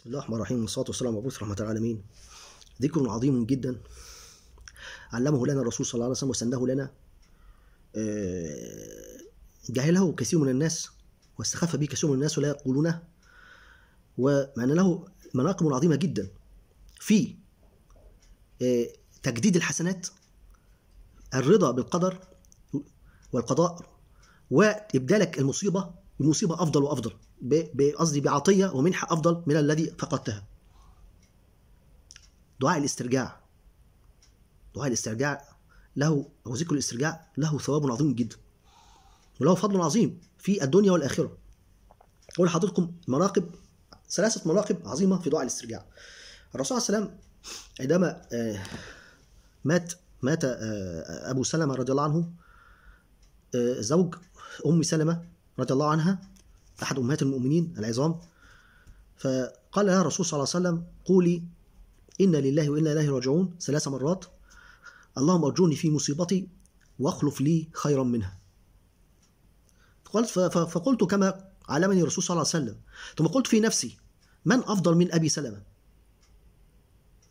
بسم الله الرحمن الرحيم والصلاة والسلام على المبعوث رحمة العالمين ذكر عظيم جدا علمه لنا الرسول صلى الله عليه وسلم وسنه لنا آه، جهله كثير من الناس واستخف به كثير من الناس ولا يقولونه ومعنى له مناقب عظيمة جدا في آه، تجديد الحسنات الرضا بالقدر والقضاء وإبدالك المصيبة بمصيبه أفضل وأفضل قصدي بعطية ومنحة أفضل من الذي فقدتها دعاء الاسترجاع دعاء الاسترجاع له أو ذكر الاسترجاع له ثواب عظيم جدا وله فضل عظيم في الدنيا والآخرة أقول لحضراتكم مناقب ثلاثة مناقب عظيمة في دعاء الاسترجاع الرسول عليه السلام عندما آه، مات مات آه، أبو سلمة رضي الله عنه آه، زوج أم سلمة رضي الله عنها أحد أمهات المؤمنين العظام فقال لها الرسول صلى الله عليه وسلم قولي إنا لله وإنا إليه راجعون ثلاث مرات اللهم أرجوني في مصيبتي واخلف لي خيرا منها فقلت كما علمني الرسول صلى الله عليه وسلم ثم قلت في نفسي من أفضل من أبي سلمة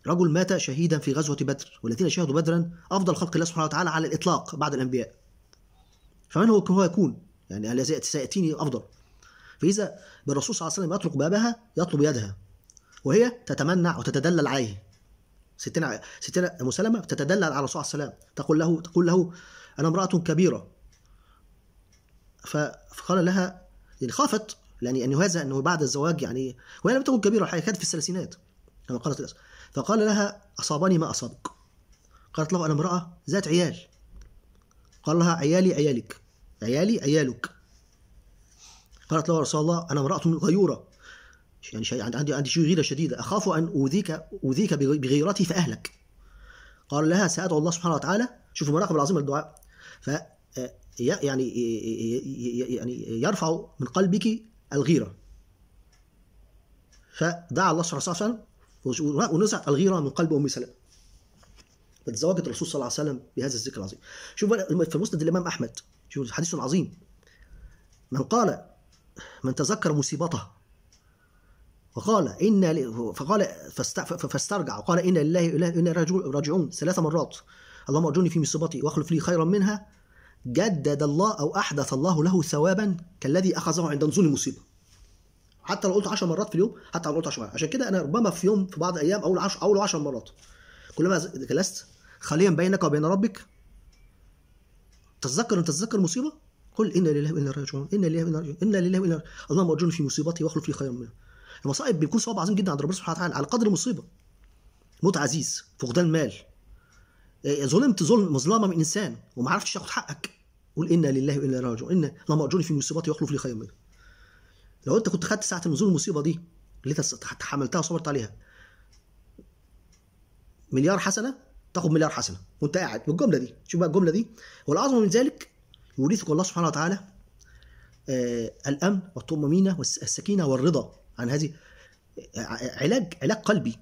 رجل مات شهيدا في غزوة بدر والذين شهدوا بدرا أفضل خلق الله سبحانه وتعالى على الإطلاق بعد الأنبياء فمن هو هو يكون يعني الذي سيأتيني أفضل فإذا بالرسول صلى الله عليه وسلم يطرق بابها يطلب يدها وهي تتمنع وتتدلل عليه ستنا ستنا مسلمة تتدلل على الرسول صلى الله عليه وسلم تقول له تقول له أنا امرأة كبيرة فقال لها يعني خافت لأن أنه هذا أنه بعد الزواج يعني وهي لم تكن كبيرة الحقيقة كانت في الثلاثينات كما قالت الأسف فقال لها أصابني ما أصابك قالت له أنا امرأة ذات عيال قال لها عيالي عيالك عيالي عيالك قالت له رسول الله أنا امرأة غيورة يعني عندي عندي غيرة شديدة أخاف أن أوذيك أوذيك بغيرتي فأهلك قال لها سأدعو الله سبحانه وتعالى شوف المراقب العظيمة للدعاء ف آه، يعني يعني يرفع من قلبك الغيرة فدعا الله صلى الله عليه وسلم الغيرة من قلب أم سلمة فتزوجت الرسول صلى الله عليه وسلم بهذا الذكر العظيم شوف في مسند الإمام أحمد شوف حديث عظيم من قال من تذكر مصيبته فقال إن فقال فاسترجع وقال إن لله إن راجعون ثلاث مرات اللهم ارجوني في مصيبتي واخلف لي خيرا منها جدد الله أو أحدث الله له ثوابا كالذي أخذه عند نزول المصيبة حتى لو قلت 10 مرات في اليوم حتى لو قلت 10 مرات عشان كده انا ربما في يوم في بعض الايام اقول 10 اول 10 مرات كلما جلست خاليا بينك وبين ربك تتذكر ان تتذكر مصيبه قل انا لله وانا اليه راجعون انا لله وانا راجعون انا لله وانا اللهم ارجوني في مصيبتي واخلف لي خيرا منها المصائب بيكون صعب عظيم جدا عند ربنا سبحانه وتعالى على قدر المصيبه موت عزيز فقدان مال آه، ظلمت ظلم مظلمه من انسان وما عرفتش تاخد حقك قول انا لله وانا اليه راجعون ان اللهم ارجوني في مصيبتي واخلف لي خيرا منها لو انت كنت خدت ساعه نزول المصيبه دي اللي انت تحملتها وصبرت عليها مليار حسنه تاخد مليار حسنه وانت قاعد بالجمله دي شوف بقى الجمله دي والاعظم من ذلك يورثك الله سبحانه وتعالى آه الامن والطمانينه والسكينه والرضا عن هذه آه، علاج علاج قلبي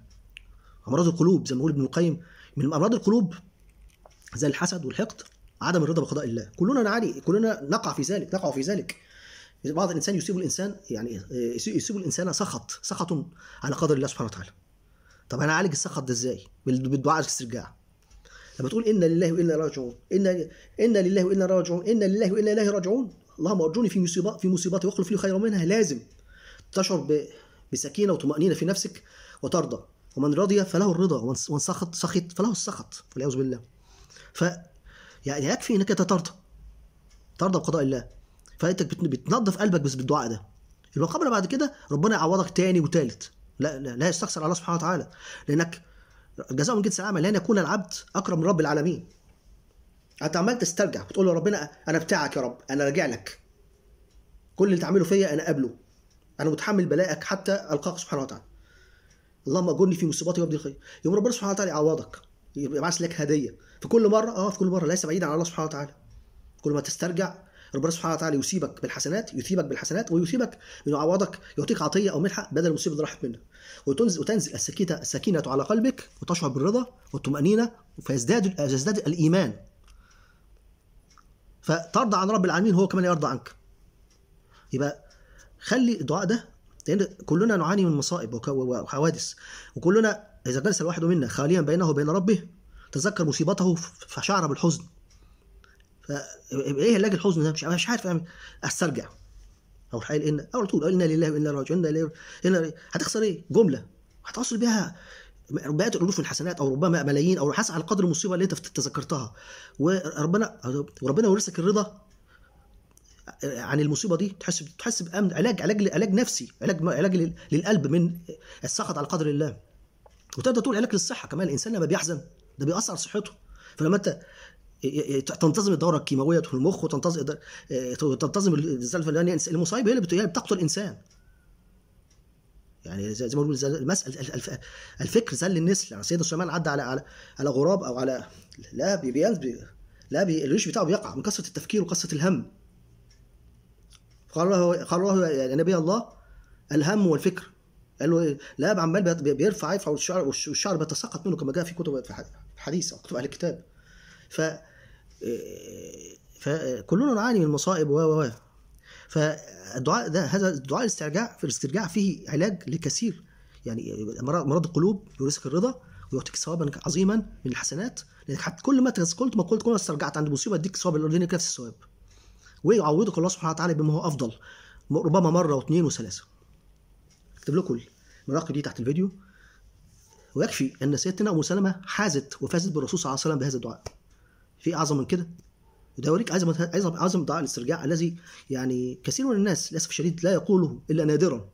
امراض القلوب زي ما بيقول ابن القيم من امراض القلوب زي الحسد والحقد عدم الرضا بقضاء الله كلنا نعاني كلنا نقع في ذلك نقع في ذلك بعض الانسان يصيب الانسان يعني آه، يصيب الانسان سخط سخط على قدر الله سبحانه وتعالى طب انا اعالج السخط ده ازاي بالدعاء الاسترجاع لما تقول إن لله وإنا راجعون إن إن لله وإنا راجعون إن لله وإنا إليه راجعون اللهم أرجوني في مصيبة في مصيبتي واخلف لي خيرا منها لازم تشعر بسكينة وطمأنينة في نفسك وترضى ومن رضي فله الرضا ومن سخط سخط فله السخط والعياذ بالله ف يعني يكفي انك ترضى ترضى بقضاء الله فانت بتنظف قلبك بس بالدعاء ده المقابله بعد كده ربنا يعوضك تاني وتالت لا لا, لا يستخسر على الله سبحانه وتعالى لانك جزاء من جنس العمل لن يكون العبد اكرم من رب العالمين انت عمال تسترجع وتقول له ربنا انا بتاعك يا رب انا راجع لك كل اللي تعمله فيا انا قابله انا متحمل بلائك حتى القاك سبحانه وتعالى اللهم اجرني في مصيبتي وابدي الخير يوم ربنا سبحانه وتعالى يعوضك يبعث لك هديه في كل مره اه في كل مره ليس بعيدا عن الله سبحانه وتعالى كل ما تسترجع ربنا سبحانه وتعالى يصيبك بالحسنات يثيبك بالحسنات ويثيبك يعوضك يعطيك عطيه او منحه بدل المصيبه اللي راحت منك وتنزل وتنزل السكينه السكينه على قلبك وتشعر بالرضا والطمانينه فيزداد يزداد الايمان فترضى عن رب العالمين هو كمان يرضى عنك يبقى خلي الدعاء ده لان كلنا نعاني من مصائب وحوادث وكلنا اذا جلس الواحد منا خاليا بينه وبين ربه تذكر مصيبته فشعر بالحزن فايه علاج الحزن ده مش مش عارف اعمل استرجع او الحقيقه لان على طول انا لله وانا راجعون انا لله هتخسر ايه جمله هتحصل بيها مئات الالوف من الحسنات او ربما ملايين او حاسس على قدر المصيبه اللي انت تذكرتها وربنا وربنا يورثك الرضا عن المصيبه دي تحس تحس بامن علاج علاج علاج نفسي علاج علاج للقلب من السخط على قدر الله وتقدر تقول علاج للصحه كمان الانسان لما بيحزن ده بيأثر على صحته فلما انت تنتظم الدوره الكيماويه في المخ وتنتظم تنتظم الزلفه اللي المصايب هي اللي بتقتل الانسان يعني زي ما بيقولوا المسألة الفكر زل النسل يعني سيدنا سليمان عدى على على على غراب او على لا بي لا بي الريش بتاعه بيقع من كثره التفكير وكثره الهم قال له قال له يا نبي الله الهم والفكر قال له لا عمال بيرفع يرفع والشعر والشعر بيتساقط منه كما جاء في كتب في حديث او كتب اهل الكتاب ف آه، فكلنا نعاني من مصائب و و فالدعاء ده هذا الدعاء الاسترجاع في الاسترجاع فيه علاج لكثير يعني مرض القلوب يورثك الرضا ويعطيك ثوابا عظيما من الحسنات لانك حتى كل ما تذكرت ما قلت كل ما استرجعت عند مصيبه اديك ثواب الاردني نفس الثواب ويعوضك الله سبحانه وتعالى بما هو افضل ربما مره واثنين وثلاثه اكتب لكم المراقب دي تحت الفيديو ويكفي ان سيدتنا ام سلمه حازت وفازت بالرسول صلى الله عليه وسلم بهذا الدعاء في اعظم من كده وده يوريك عظمه عظم عظم دعاء الاسترجاع الذي يعني كثير من الناس للاسف الشديد لا يقوله الا نادرا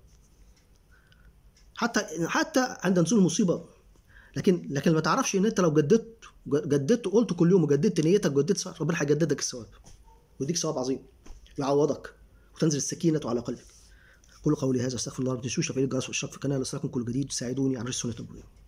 حتى حتى عند نزول المصيبه لكن لكن ما تعرفش ان انت لو جددت جددت قلت كل يوم وجددت نيتك وجددت ربنا هيجددك الثواب ويديك ثواب عظيم يعوضك وتنزل السكينه على قلبك قولوا قولي هذا استغفر الله ما تنسوش تفعيل الجرس والشرف في القناه لاصلاحكم كل جديد ساعدوني على رسول النبويه